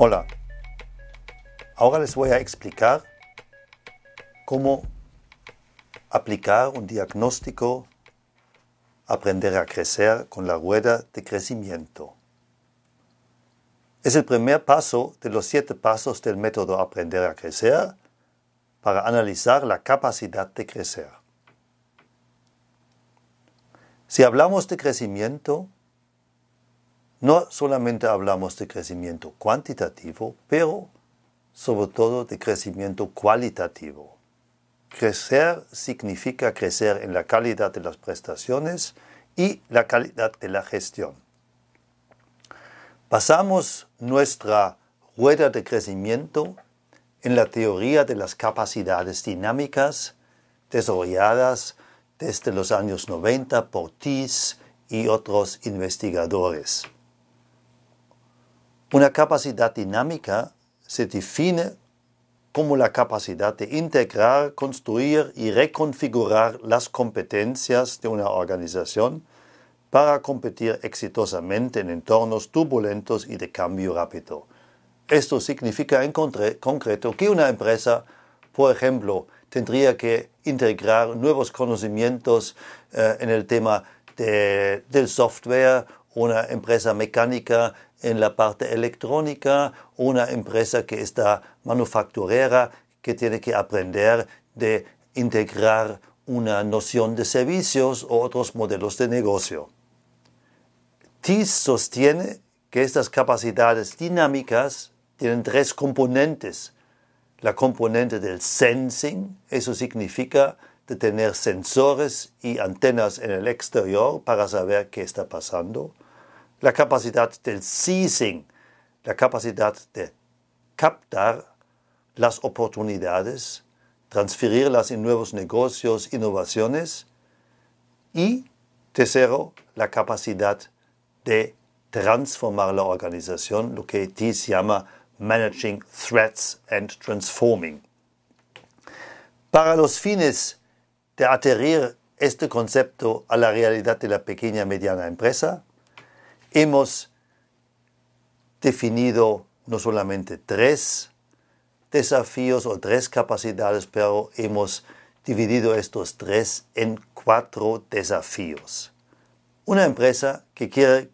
Hola, ahora les voy a explicar cómo aplicar un diagnóstico, aprender a crecer con la rueda de crecimiento. Es el primer paso de los siete pasos del método Aprender a Crecer para analizar la capacidad de crecer. Si hablamos de crecimiento, no solamente hablamos de crecimiento cuantitativo, pero sobre todo de crecimiento cualitativo. Crecer significa crecer en la calidad de las prestaciones y la calidad de la gestión. Basamos nuestra rueda de crecimiento en la teoría de las capacidades dinámicas desarrolladas desde los años 90 por TIS y otros investigadores. Una capacidad dinámica se define como la capacidad de integrar, construir y reconfigurar las competencias de una organización para competir exitosamente en entornos turbulentos y de cambio rápido. Esto significa en concreto que una empresa, por ejemplo, tendría que integrar nuevos conocimientos eh, en el tema del software una empresa mecánica en la parte electrónica, una empresa que está manufacturera, que tiene que aprender de integrar una noción de servicios o otros modelos de negocio. TIS sostiene que estas capacidades dinámicas tienen tres componentes. La componente del sensing, eso significa de tener sensores y antenas en el exterior para saber qué está pasando, la capacidad del seizing, la capacidad de captar las oportunidades, transferirlas en nuevos negocios, innovaciones y, tercero, la capacidad de transformar la organización, lo que TIS llama Managing Threats and Transforming. Para los fines de aterrir este concepto a la realidad de la pequeña y mediana empresa, hemos definido no solamente tres desafíos o tres capacidades, pero hemos dividido estos tres en cuatro desafíos. Una empresa que quiere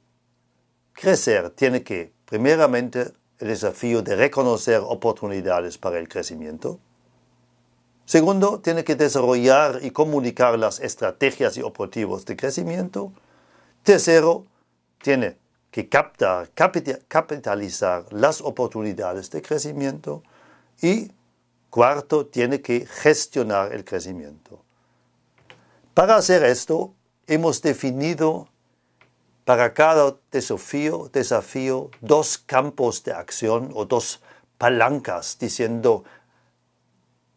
crecer tiene que, primeramente, el desafío de reconocer oportunidades para el crecimiento. Segundo, tiene que desarrollar y comunicar las estrategias y objetivos de crecimiento. Tercero, tiene que captar, capitalizar las oportunidades de crecimiento. Y cuarto, tiene que gestionar el crecimiento. Para hacer esto, hemos definido para cada desafío, desafío dos campos de acción o dos palancas, diciendo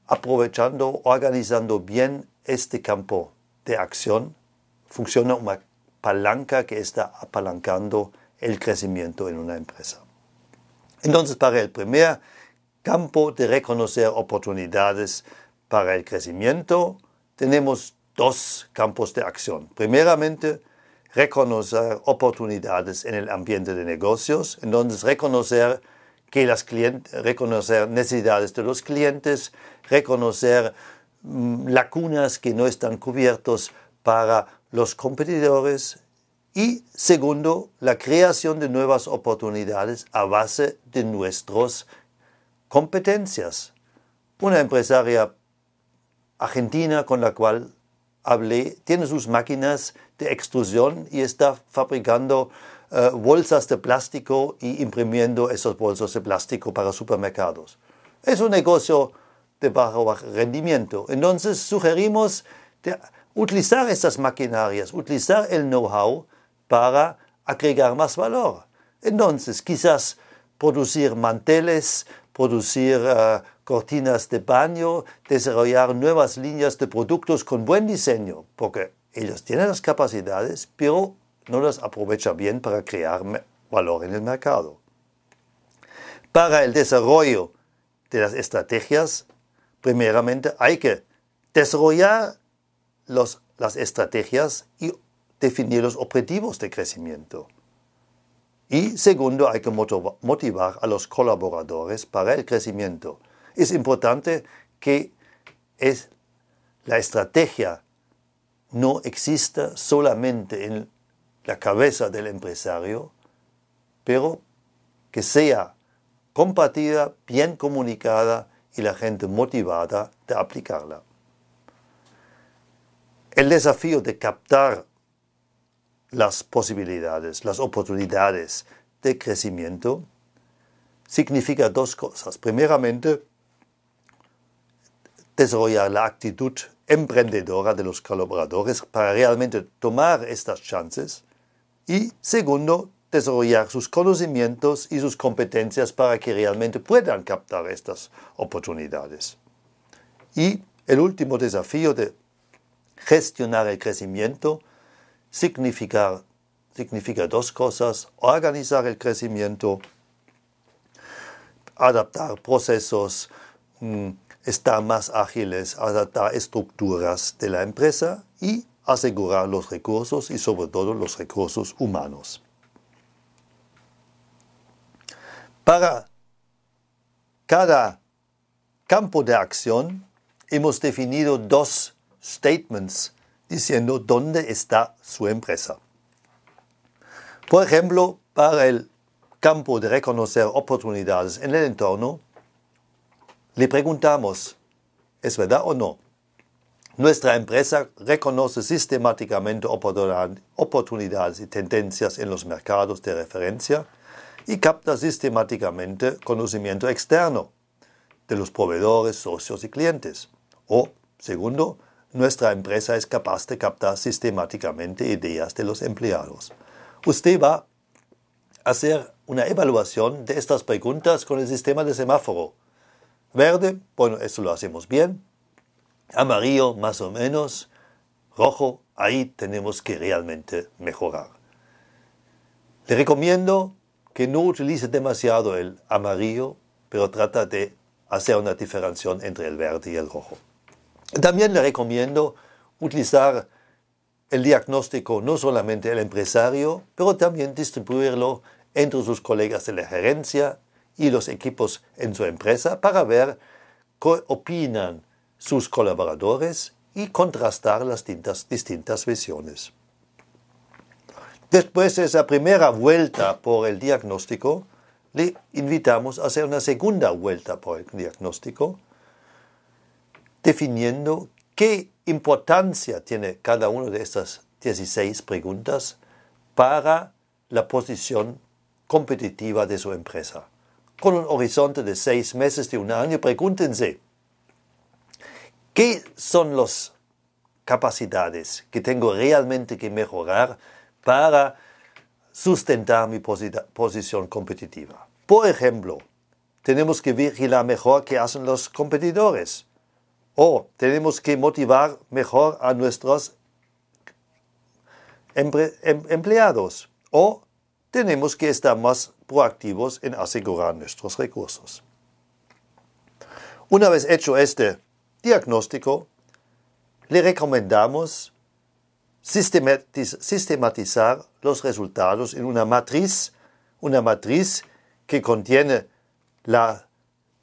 aprovechando, organizando bien este campo de acción, funciona una palanca que está apalancando el crecimiento en una empresa. Entonces, para el primer campo de reconocer oportunidades para el crecimiento, tenemos dos campos de acción. Primeramente, reconocer oportunidades en el ambiente de negocios, entonces reconocer que las clientes, reconocer necesidades de los clientes, reconocer mm, lacunas que no están cubiertos para los competidores y segundo, la creación de nuevas oportunidades a base de nuestras competencias. Una empresaria argentina con la cual hablé tiene sus máquinas de extrusión y está fabricando eh, bolsas de plástico y imprimiendo esos bolsos de plástico para supermercados. Es un negocio de bajo rendimiento. Entonces sugerimos utilizar estas maquinarias, utilizar el know-how para agregar más valor. Entonces, quizás producir manteles, producir eh, cortinas de baño, desarrollar nuevas líneas de productos con buen diseño, porque ellos tienen las capacidades, pero no las aprovecha bien para crear valor en el mercado. Para el desarrollo de las estrategias, primeramente hay que desarrollar las estrategias y definir los objetivos de crecimiento. Y segundo, hay que motivar a los colaboradores para el crecimiento. Es importante que es la estrategia no exista solamente en la cabeza del empresario, pero que sea compartida, bien comunicada y la gente motivada de aplicarla. El desafío de captar las posibilidades, las oportunidades de crecimiento, significa dos cosas. Primeramente, desarrollar la actitud emprendedora de los colaboradores para realmente tomar estas chances y segundo, desarrollar sus conocimientos y sus competencias para que realmente puedan captar estas oportunidades. Y el último desafío de gestionar el crecimiento significa, significa dos cosas, organizar el crecimiento, adaptar procesos, mm, estar más ágiles, adaptar estructuras de la empresa y asegurar los recursos y sobre todo los recursos humanos. Para cada campo de acción hemos definido dos statements diciendo dónde está su empresa. Por ejemplo, para el campo de reconocer oportunidades en el entorno, le preguntamos, ¿es verdad o no? Nuestra empresa reconoce sistemáticamente oportunidades y tendencias en los mercados de referencia y capta sistemáticamente conocimiento externo de los proveedores, socios y clientes. O, segundo, nuestra empresa es capaz de captar sistemáticamente ideas de los empleados. Usted va a hacer una evaluación de estas preguntas con el sistema de semáforo. Verde, bueno, eso lo hacemos bien amarillo más o menos, rojo, ahí tenemos que realmente mejorar. Le recomiendo que no utilice demasiado el amarillo, pero trata de hacer una diferenciación entre el verde y el rojo. También le recomiendo utilizar el diagnóstico no solamente el empresario, pero también distribuirlo entre sus colegas de la gerencia y los equipos en su empresa para ver qué opinan sus colaboradores y contrastar las distintas, visiones. Después de esa primera vuelta por el diagnóstico, le invitamos a hacer una segunda vuelta por el diagnóstico, definiendo qué importancia tiene cada una de estas 16 preguntas para la posición competitiva de su empresa. Con un horizonte de seis meses de un año, pregúntense, ¿Qué son las capacidades que tengo realmente que mejorar para sustentar mi posición competitiva? Por ejemplo, tenemos que vigilar mejor qué hacen los competidores o tenemos que motivar mejor a nuestros em-, empleados o tenemos que estar más proactivos en asegurar nuestros recursos. Una vez hecho este diagnóstico, le recomendamos sistematizar los resultados en una matriz, una matriz que contiene las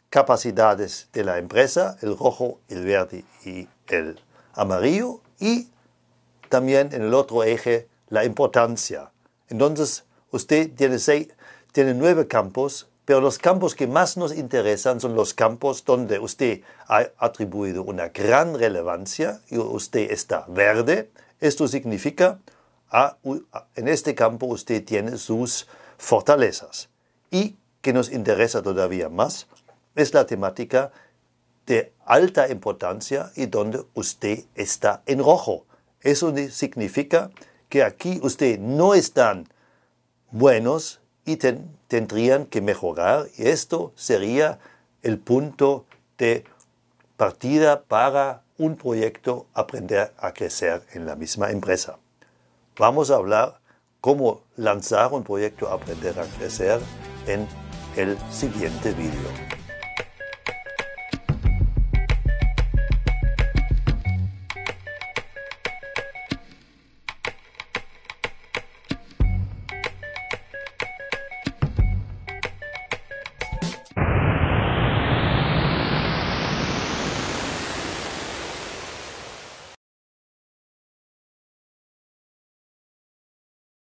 capacidades de la empresa, el rojo, el verde y el amarillo, y también en el otro eje la importancia. Entonces, usted tiene nueve campos pero los campos que más nos interesan son los campos donde usted ha atribuido una gran relevancia y usted está verde. Esto significa, en este campo usted tiene sus fortalezas. Y que nos interesa todavía más es la temática de alta importancia y donde usted está en rojo. Eso significa que aquí usted no están buenos y tendrían que mejorar. Y esto sería el punto de partida para un proyecto aprender a crecer en la misma empresa. Vamos a hablar cómo lanzar un proyecto aprender a crecer en el siguiente vídeo.